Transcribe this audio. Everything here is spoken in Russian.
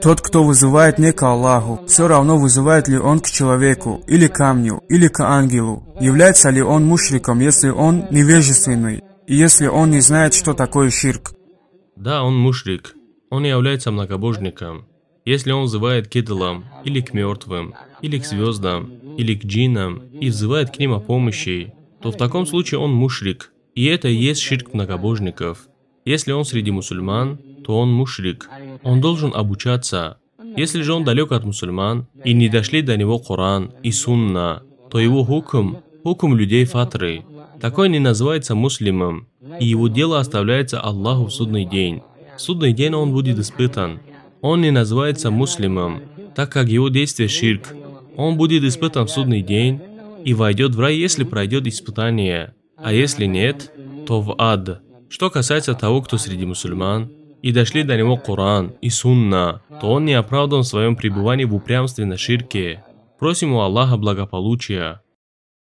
Тот, кто вызывает не к Аллаху, все равно вызывает ли он к человеку, или камню, или к ангелу. Является ли он мушриком, если он невежественный, и если он не знает, что такое ширк? Да, он мушрик. Он является многобожником. Если он взывает к идолам, или к мертвым, или к звездам, или к джинам, и взывает к ним о помощи, то в таком случае он мушрик. И это и есть ширк многобожников – если он среди мусульман, то он мушрик. Он должен обучаться. Если же он далек от мусульман, и не дошли до него Коран и Сунна, то его хукм – хукм людей фатры. Такой не называется муслимом, и его дело оставляется Аллаху в судный день. В судный день он будет испытан. Он не называется муслимом, так как его действие ширк. Он будет испытан в судный день и войдет в рай, если пройдет испытание, а если нет, то в ад. Что касается того, кто среди мусульман, и дошли до него Коран и Сунна, то он не оправдан в своем пребывании в упрямстве на ширке. Просим у Аллаха благополучия,